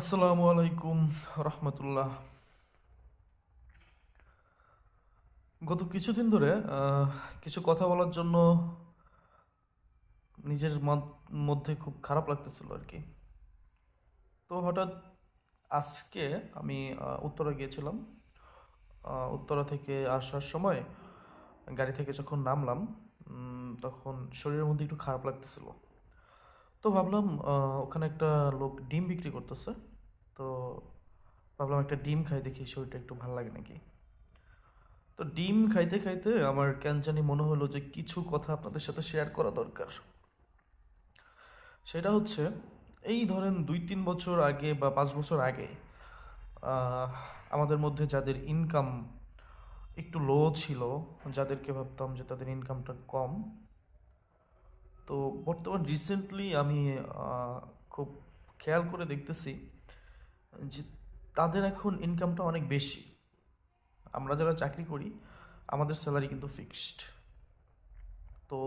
আসসালামু আলাইকুম রহমতুল্লাহ গত কিছুদিন ধরে কিছু কথা বলার জন্য নিজের মধ্যে খুব খারাপ লাগতেছিল আর কি তো হঠাৎ আজকে আমি উত্তরা গিয়েছিলাম উত্তরা থেকে আসার সময় গাড়ি থেকে যখন নামলাম তখন শরীরের মধ্যে একটু খারাপ লাগতেছিল তো ভাবলাম ওখানে একটা লোক ডিম বিক্রি করতেছে তো ভাবলাম একটা ডিম খাই দেখি শরীরটা একটু ভালো লাগে নাকি তো ডিম খাইতে খাইতে আমার কেন জানি মনে হলো যে কিছু কথা আপনাদের সাথে শেয়ার করা দরকার সেটা হচ্ছে এই ধরেন দুই তিন বছর আগে বা পাঁচ বছর আগে আমাদের মধ্যে যাদের ইনকাম একটু লো ছিল যাদেরকে ভাবতাম যে তাদের ইনকামটা কম তো বর্তমান রিসেন্টলি আমি খুব খেয়াল করে দেখতেছি যে তাদের এখন ইনকামটা অনেক বেশি আমরা যারা চাকরি করি আমাদের স্যালারি কিন্তু ফিক্সড তো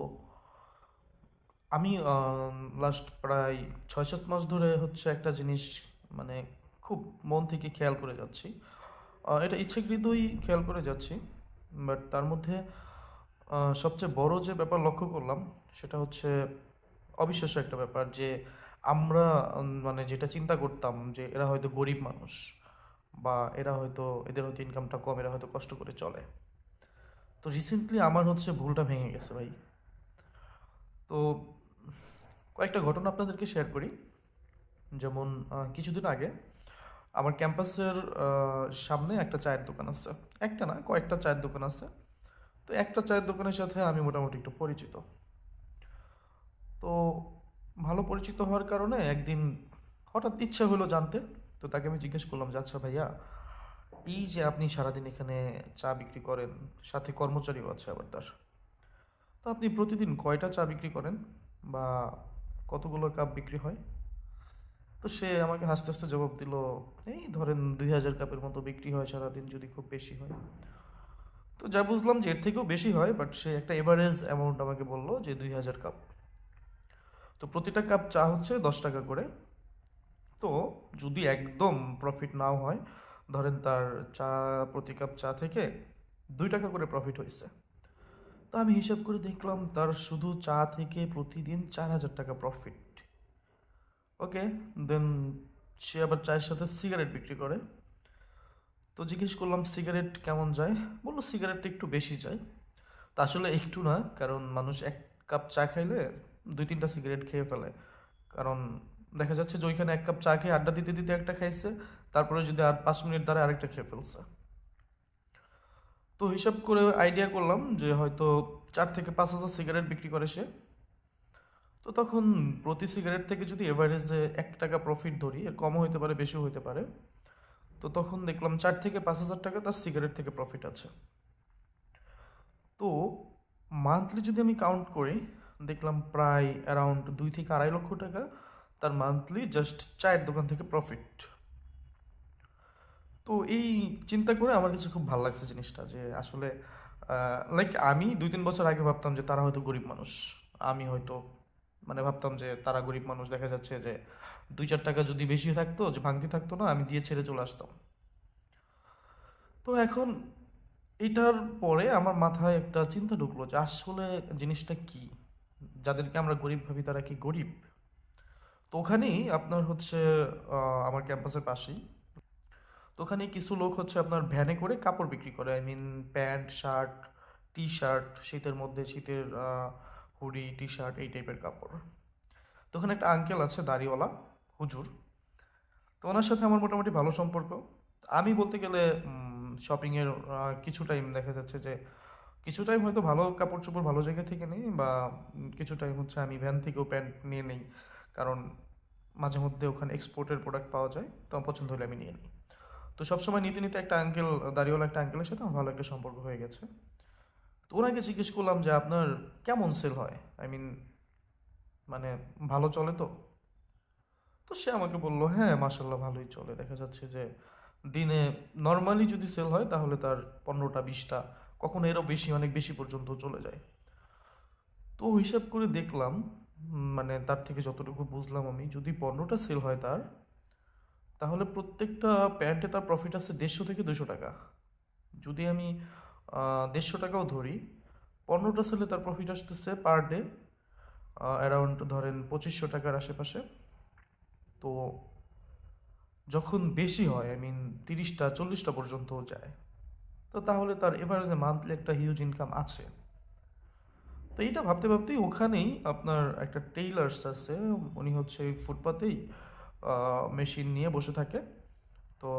আমি লাস্ট প্রায় ছয় সাত মাস ধরে হচ্ছে একটা জিনিস মানে খুব মন থেকে খেয়াল করে যাচ্ছি এটা ইচ্ছাকৃতই খেয়াল করে যাচ্ছি বাট তার মধ্যে সবচেয়ে বড় যে ব্যাপার লক্ষ্য করলাম সেটা হচ্ছে অবিশ্বাস্য একটা ব্যাপার যে আমরা মানে যেটা চিন্তা করতাম যে এরা হয়তো গরিব মানুষ বা এরা হয়তো এদের হয়তো ইনকামটা কম এরা হয়তো কষ্ট করে চলে তো রিসেন্টলি আমার হচ্ছে ভুলটা ভেঙে গেছে ভাই তো কয়েকটা ঘটনা আপনাদেরকে শেয়ার করি যেমন কিছুদিন আগে আমার ক্যাম্পাসের সামনে একটা চায়ের দোকান আছে একটা না কয়েকটা চায়ের দোকান আছে তো একটা চায়ের দোকানের সাথে আমি মোটামুটি একটু পরিচিত তো ভালো পরিচিত হওয়ার কারণে একদিন হঠাৎ ইচ্ছে হলো জানতে তো তাকে আমি জিজ্ঞেস করলাম যে আচ্ছা ভাইয়া এই যে আপনি সারাদিন এখানে চা বিক্রি করেন সাথে কর্মচারীও আছে আবার তার তো আপনি প্রতিদিন কয়টা চা বিক্রি করেন বা কতগুলো কাপ বিক্রি হয় তো সে আমাকে হাসতে হাসতে জবাব দিল এই ধরেন দুই হাজার কাপের মতো বিক্রি হয় সারাদিন যদি খুব বেশি হয় তো যা বুঝলাম যে এর থেকেও বেশি হয় বাট সে একটা এভারেজ অ্যামাউন্ট আমাকে বললো যে দুই হাজার কাপ তো প্রতিটা কাপ চা হচ্ছে দশ টাকা করে তো যদি একদম প্রফিট নাও হয় ধরেন তার চা প্রতি কাপ চা থেকে দুই টাকা করে প্রফিট হয়েছে তো আমি হিসাব করে দেখলাম তার শুধু চা থেকে প্রতিদিন চার হাজার টাকা প্রফিট ওকে দেন সে আবার চায়ের সাথে সিগারেট বিক্রি করে তো জিজ্ঞেস করলাম সিগারেট কেমন যায় বললো সিগারেটটা একটু বেশি যায় তা আসলে একটু না কারণ মানুষ এক কাপ চা খাইলে দুই তিনটা সিগারেট খেয়ে ফেলে কারণ দেখা যাচ্ছে যে ওইখানে এক কাপ চা খেয়ে আড্ডা দিতে দিতে একটা খাইছে তারপরে যদি আর পাঁচ মিনিট দ্বারা আরেকটা খেয়ে ফেলছে তো হিসাব করে আইডিয়া করলাম যে হয়তো চার থেকে পাঁচ হাজার সিগারেট বিক্রি করে সে তো তখন প্রতি সিগারেট থেকে যদি এভারেজে এক টাকা প্রফিট ধরি এর কমও হইতে পারে বেশিও হইতে পারে তো তখন দেখলাম চার থেকে পাঁচ হাজার টাকা তার সিগারেট থেকে প্রফিট আছে তো মান্থলি যদি আমি কাউন্ট করি দেখলাম প্রায় অ্যারাউন্ড দুই থেকে আড়াই লক্ষ টাকা তার মান্থলি জাস্ট চায়ের দোকান থেকে প্রফিট তো এই চিন্তা করে আমার কাছে খুব ভালো লাগছে জিনিসটা যে আসলে লাইক আমি দুই তিন বছর আগে ভাবতাম যে তারা হয়তো গরিব মানুষ আমি হয়তো মানে ভাবতাম যে তারা গরিব মানুষ দেখা যাচ্ছে যে দুই চার টাকা যদি বেশি থাকতো যে ভাঙতি থাকতো না আমি দিয়ে ছেড়ে চলে আসতাম তো এখন এটার পরে আমার মাথায় একটা চিন্তা ঢুকলো যে আসলে জিনিসটা কি যাদেরকে আমরা গরিব ভাবি তারা কি গরিব তো ওখানেই আপনার হচ্ছে আমার ক্যাম্পাসের পাশেই তো ওখানে কিছু লোক হচ্ছে আপনার ভ্যানে করে কাপড় বিক্রি করে I mean pant shirt T shirt শীতের মধ্যে শীতের হুডি টি শার্ট এই টাইপের কাপড় তো ওখানে একটা আঙ্কেল আছে দাড়িওয়ালা হুজুর তো ওনার সাথে আমার মোটামুটি ভালো সম্পর্ক আমি বলতে গেলে শপিংয়ের কিছু টাইম দেখা যাচ্ছে যে কিছু টাইম হয়তো ভালো কাপড় চোপড় ভালো জায়গা থেকে নিই বা কিছু টাইম হচ্ছে আমি ভ্যান থেকেও প্যান্ট নিয়ে নিই কারণ মাঝে মধ্যে ওখানে এক্সপোর্টের প্রোডাক্ট পাওয়া যায় তো পছন্দ হলে আমি নিয়ে নিই তো সবসময় নিতে নিতে একটা আঙ্কেল দাঁড়িয়েওয়ালা একটা আঙ্কেলের সাথে আমার ভালো একটা সম্পর্ক হয়ে গেছে তো ওনাকে জিজ্ঞেস করলাম যে আপনার কেমন সেল হয় আই মিন মানে ভালো চলে তো তো সে আমাকে বলল হ্যাঁ মাসাল্লাহ ভালোই চলে দেখা যাচ্ছে যে দিনে নর্মালি যদি সেল হয় তাহলে তার পনেরোটা বিশটা কখনো এরও বেশি অনেক বেশি পর্যন্ত চলে যায় তো হিসাব করে দেখলাম মানে তার থেকে যতটুকু বুঝলাম আমি যদি পনেরোটা সেল হয় তার তাহলে প্রত্যেকটা প্যান্টে তার প্রফিট আছে দেড়শো থেকে দুশো টাকা যদি আমি দেড়শো টাকাও ধরি পনেরোটা সেলে তার প্রফিট আসতেছে পার ডে অ্যারাউন্ড ধরেন পঁচিশশো টাকার আশেপাশে তো যখন বেশি হয় আই মিন তিরিশটা চল্লিশটা পর্যন্ত যায় তো তাহলে তার এভারেজে মান্থলি একটা হিউজ ইনকাম আছে তো এইটা ভাবতে ভাবতেই ওখানেই আপনার একটা টেইলার্স আছে উনি হচ্ছে ফুটপাতেই মেশিন নিয়ে বসে থাকে তো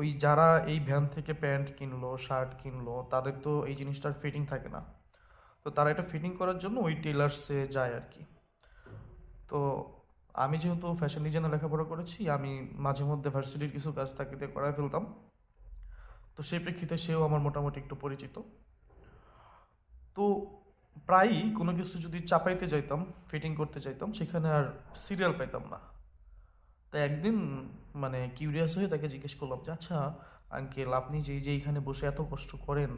ওই যারা এই ভ্যান থেকে প্যান্ট কিনলো শার্ট কিনলো তাদের তো এই জিনিসটার ফিটিং থাকে না তো তারা এটা ফিটিং করার জন্য ওই টেলার্সে যায় আর কি তো আমি যেহেতু ফ্যাশন ডিজাইনে লেখাপড়া করেছি আমি মাঝে মধ্যে ভার্সিটির কিছু কাজ তাকে দিয়ে করায় ফেলতাম তো সেই প্রেক্ষিতে সেও আমার মোটামুটি একটু পরিচিত তো প্রায়ই কোনো কিছু যদি চাপাইতে যাইতাম ফিটিং করতে চাইতাম সেখানে আর সিরিয়াল পাইতাম না তা একদিন মানে কিউরিয়াস হয়ে তাকে জিজ্ঞেস করলাম যে আচ্ছা আঙ্কেল আপনি যে যে এখানে বসে এত কষ্ট করেন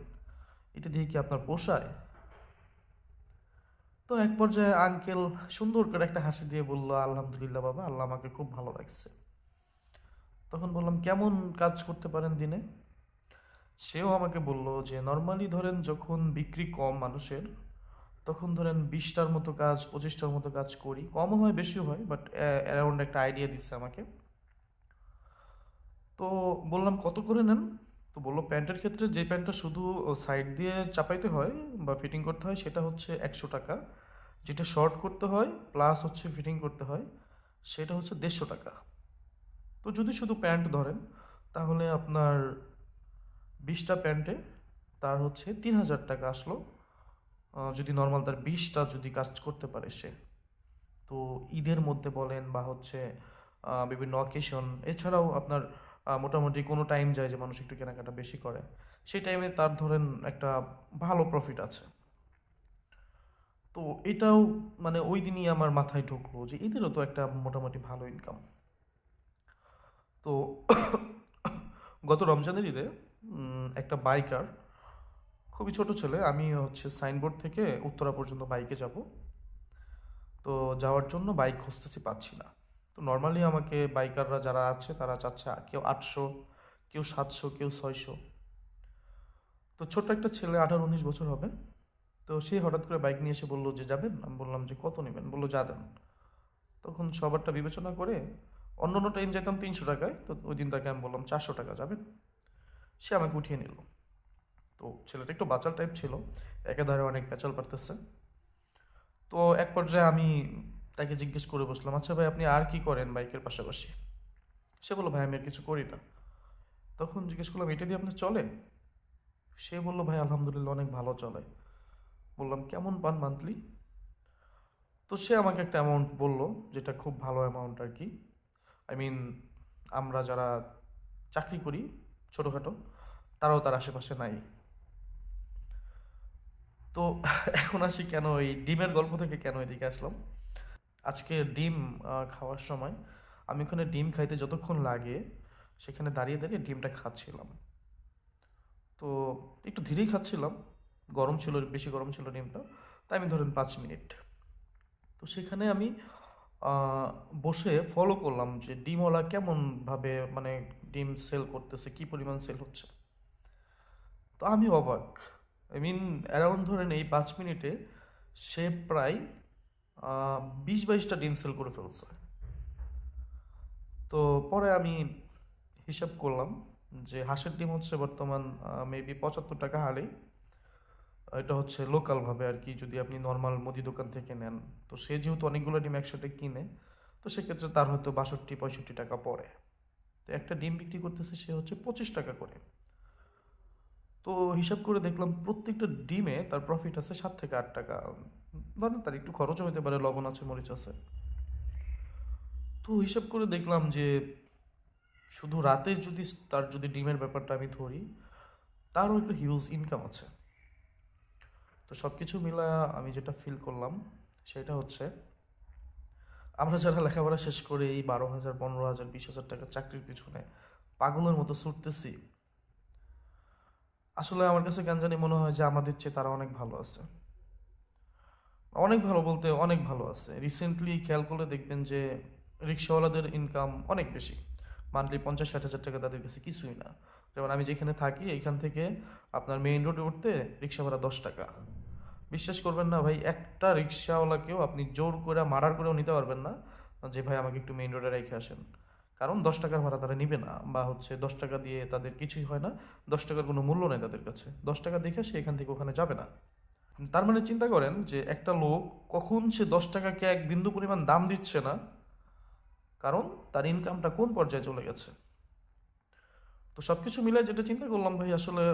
এটা দিয়ে কি আপনার পোষায় তো এক পর্যায়ে আঙ্কেল সুন্দর করে একটা হাসি দিয়ে বলল আলহামদুলিল্লাহ বাবা আল্লাহ আমাকে খুব ভালো লাগছে তখন বললাম কেমন কাজ করতে পারেন দিনে সেও আমাকে বলল যে নর্মালি ধরেন যখন বিক্রি কম মানুষের তখন ধরেন বিশটার মতো কাজ পঁচিশটার মতো কাজ করি কমও হয় বেশিও হয় বাট অ্যারাউন্ড একটা আইডিয়া দিচ্ছে আমাকে তো বললাম কত করে নেন তো বললো প্যান্টের ক্ষেত্রে যে প্যান্টটা শুধু সাইড দিয়ে চাপাইতে হয় বা ফিটিং করতে হয় সেটা হচ্ছে একশো টাকা যেটা শর্ট করতে হয় প্লাস হচ্ছে ফিটিং করতে হয় সেটা হচ্ছে দেড়শো টাকা তো যদি শুধু প্যান্ট ধরেন তাহলে আপনার বিশটা প্যান্টে তার হচ্ছে তিন হাজার টাকা আসলো যদি নর্মাল তার বিশটা যদি কাজ করতে পারে সে তো ঈদের মধ্যে বলেন বা হচ্ছে বিভিন্ন অকেশন এছাড়াও আপনার মোটামুটি কোনো টাইম যায় যে মানুষ একটু কেনাকাটা বেশি করে সেই টাইমে তার ধরেন একটা ভালো প্রফিট আছে তো এটাও মানে ওই দিনই আমার মাথায় ঢুকলো যে ঈদেরও তো একটা মোটামুটি ভালো ইনকাম তো গত রমজানের ঈদে একটা বাইকার খুবই ছোট ছেলে আমি হচ্ছে সাইনবোর্ড থেকে উত্তরা পর্যন্ত বাইকে যাব তো যাওয়ার জন্য বাইক খুঁজতেছি পাচ্ছি না তো নর্মালি আমাকে বাইকাররা যারা আছে তারা চাচ্ছে কেউ আটশো কেউ সাতশো কেউ ছয়শো তো ছোট একটা ছেলে আঠারো উনিশ বছর হবে তো সে হঠাৎ করে বাইক নিয়ে এসে বললো যে যাবেন আমি বললাম যে কত নেবেন বললো যা দেন তখন সবারটা বিবেচনা করে অন্য অন্য টাইম যেতাম তিনশো টাকায় তো ওই দিন তাকে আমি বললাম চারশো টাকা যাবেন সে আমাকে উঠিয়ে নিল তো ছেলেটা একটু বাচাল টাইপ ছিল একেধারে অনেক প্যাচাল পারতেছে তো এক পর্যায়ে আমি তাকে জিজ্ঞেস করে বসলাম আচ্ছা ভাই আপনি আর কি করেন বাইকের পাশাপাশি সে বললো ভাই আমি আর কিছু করি না তখন জিজ্ঞেস করলাম এটা দিয়ে আপনি চলেন সে বললো ভাই আলহামদুলিল্লাহ অনেক ভালো চলে বললাম কেমন পান মান্থলি তো সে আমাকে একটা অ্যামাউন্ট বললো যেটা খুব ভালো অ্যামাউন্ট আর কি আই মিন আমরা যারা চাকরি করি ছোটোখাটো তারাও তার আশেপাশে নাই তো এখন আসি কেন এই ডিমের গল্প থেকে কেন এদিকে আসলাম আজকে ডিম খাওয়ার সময় আমি ওখানে ডিম খাইতে যতক্ষণ লাগে সেখানে দাঁড়িয়ে দাঁড়িয়ে ডিমটা খাচ্ছিলাম তো একটু ধীরেই খাচ্ছিলাম গরম ছিল বেশি গরম ছিল ডিমটা তাই আমি ধরেন পাঁচ মিনিট তো সেখানে আমি বসে ফলো করলাম যে ডিমওয়ালা কেমনভাবে মানে ডিম সেল করতেছে কি পরিমাণ সেল হচ্ছে তো আমি অবাক আই মিন অ্যারাউন্ড ধরেন এই পাঁচ মিনিটে সে প্রায় বিশ বাইশটা ডিম সেল করে ফেলছে তো পরে আমি হিসাব করলাম যে হাঁসের ডিম হচ্ছে বর্তমান মেবি পঁচাত্তর টাকা হারে এটা হচ্ছে লোকালভাবে আর কি যদি আপনি নর্মাল মুদি দোকান থেকে নেন তো সে যেহেতু অনেকগুলো ডিম একসাথে কিনে তো সেক্ষেত্রে তার হয়তো বাষট্টি পঁয়ষট্টি টাকা পড়ে তো একটা ডিম বিক্রি করতেছে সে হচ্ছে পঁচিশ টাকা করে তো হিসাব করে দেখলাম প্রত্যেকটা ডিমে তার প্রফিট আছে সাত থেকে আট টাকা ধরেন মানে তার একটু খরচও হতে পারে লবণ আছে মরিচ আছে তো হিসাব করে দেখলাম যে শুধু রাতে যদি তার যদি ডিমের ব্যাপারটা আমি ধরি তারও একটা হিউজ ইনকাম আছে তো সব কিছু মিলা আমি যেটা ফিল করলাম সেটা হচ্ছে আমরা যারা লেখাপড়া শেষ করে এই বারো হাজার পনেরো হাজার বিশ হাজার টাকা চাকরির পিছনে পাগলের মতো ছুটতেছি আসলে আমার কাছে কেন জানি মনে হয় যে আমাদের চেয়ে তারা অনেক ভালো আছে অনেক ভালো বলতে অনেক ভালো আছে রিসেন্টলি খেয়াল করলে দেখবেন যে রিক্সাওয়ালাদের ইনকাম অনেক বেশি মান্থলি পঞ্চাশ ষাট হাজার টাকা তাদের কাছে কিছুই না যেমন আমি যেখানে থাকি এখান থেকে আপনার মেইন রোডে উঠতে রিক্সা ভাড়া দশ টাকা বিশ্বাস করবেন না ভাই একটা রিক্সাওয়ালাকেও আপনি জোর করে মারার করেও নিতে পারবেন না যে ভাই আমাকে একটু মেইন রোডে রেখে আসেন কারণ দশ টাকার ভাড়া তারা নিবে না বা হচ্ছে দশ টাকা দিয়ে তাদের কিছুই হয় না দশ টাকার কোনো মূল্য নেই তাদের কাছে দশ টাকা দেখে সে এখান থেকে ওখানে যাবে না তার মানে চিন্তা করেন যে একটা লোক কখন সে দশ টাকাকে এক বিন্দু পরিমাণ দাম দিচ্ছে না কারণ তার ইনকামটা কোন পর্যায়ে চলে গেছে তো সব কিছু মিলে যেটা চিন্তা করলাম ভাই আসলে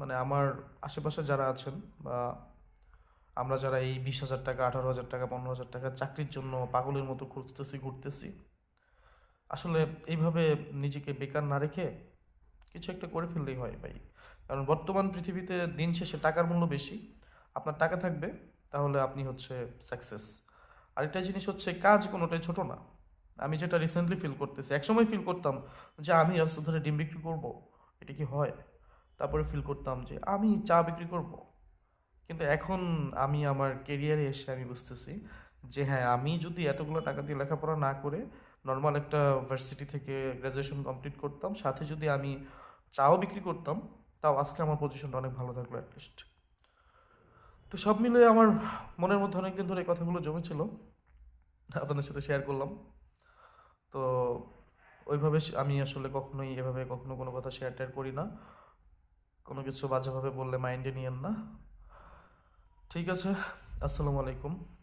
মানে আমার আশেপাশে যারা আছেন বা আমরা যারা এই বিশ হাজার টাকা আঠারো হাজার টাকা পনেরো হাজার টাকা চাকরির জন্য পাগলের মতো খুঁজতেছি ঘুরতেছি আসলে এইভাবে নিজেকে বেকার না রেখে কিছু একটা করে ফেললেই হয় ভাই কারণ বর্তমান পৃথিবীতে দিন শেষে টাকার মূল্য বেশি আপনার টাকা থাকবে তাহলে আপনি হচ্ছে সাকসেস আরেকটা জিনিস হচ্ছে কাজ কোনোটাই ছোট না আমি যেটা রিসেন্টলি ফিল করতেছি একসময় ফিল করতাম যে আমি রাস্তা ধরে ডিম বিক্রি করবো এটা কি হয় তারপরে ফিল করতাম যে আমি চা বিক্রি করব কিন্তু এখন আমি আমার কেরিয়ারে এসে আমি বুঝতেছি যে হ্যাঁ আমি যদি এতগুলো টাকা দিয়ে লেখাপড়া না করে নর্মাল একটা ভার্সিটি থেকে গ্র্যাজুয়েশন কমপ্লিট করতাম সাথে যদি আমি চাও বিক্রি করতাম তাও আজকে আমার পজিশনটা অনেক ভালো থাকলো অ্যাটলিস্ট তো সব মিলে আমার মনের মধ্যে অনেকদিন ধরে এই কথাগুলো জমেছিল আপনাদের সাথে শেয়ার করলাম তো ওইভাবে আমি আসলে কখনোই এভাবে কখনো কোনো কথা শেয়ার টেয়ার করি না কোনো কিছু বাজেভাবে বললে মাইন্ডে নিয়েন না ঠিক আছে আসসালামু আলাইকুম